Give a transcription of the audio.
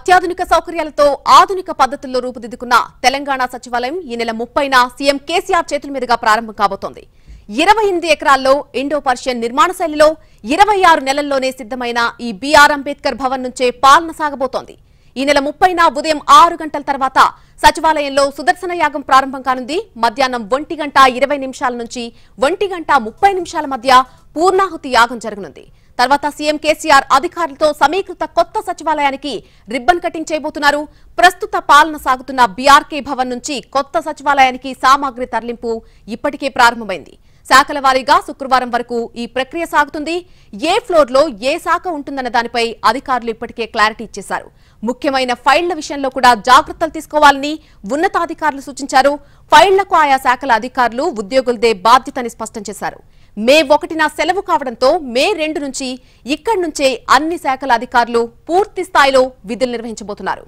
అత్యాధునిక సౌకర్యాలతో ఆధునిక పద్ధతుల్లో రూపుదిద్దుకున్న తెలంగాణ సచివాలయం ఈ నెల ముప్పైన సీఎం కేసీఆర్ చేతుల మీదుగా ప్రారంభం కాబోతోంది ఇరవై ఎనిమిది ఎకరాల్లో ఇండో పర్షియన్ నిర్మాణ శైలిలో ఇరవై ఆరు నెలల్లోనే సిద్దమైన ఈ బీఆర్ అంబేద్కర్ భవన్ నుంచే పాలన సాగబోతోంది ఈ నెల ముప్పైన ఉదయం ఆరు గంటల తర్వాత సచివాలయంలో సుదర్శన యాగం ప్రారంభం కానుంది మధ్యాహ్నం ఒంటి గంట ఇరవై నిమిషాల నుంచి ఒంటి గంట ముప్పై నిమిషాల మధ్య పూర్ణాహుతి యాగం జరగనుంది తర్వాత సీఎం కేసీఆర్ అధికారులతో సమీకృత కొత్త సచివాలయానికి రిబ్బన్ కటింగ్ చేయబోతున్నారు ప్రస్తుత పాలన సాగుతున్న బీఆర్కే భవన్ నుంచి కొత్త సచివాలయానికి సామాగ్రి తరలింపు ఇప్పటికే ప్రారంభమైంది శాఖల వారీగా శుక్రవారం వరకు ఈ ప్రక్రియ సాగుతుంది ఏ ఫ్లోర్లో ఏ శాఖ ఉంటుందన్న దానిపై అధికారులు ఇప్పటికే క్లారిటీ ఇచ్చేశారు ముఖ్యమైన ఫైళ్ల విషయంలో కూడా జాగ్రత్తలు తీసుకోవాలని ఉన్నతాధికారులు సూచించారు ఫైళ్లకు ఆయా శాఖల అధికారులు ఉద్యోగులదే బాధ్యతని స్పష్టం చేశారు మే ఒకటిన సెలవు కావడంతో మే రెండు నుంచి ఇక్కడి నుంచే అన్ని శాఖల అధికారులు పూర్తి స్థాయిలో విధులు నిర్వహించబోతున్నారు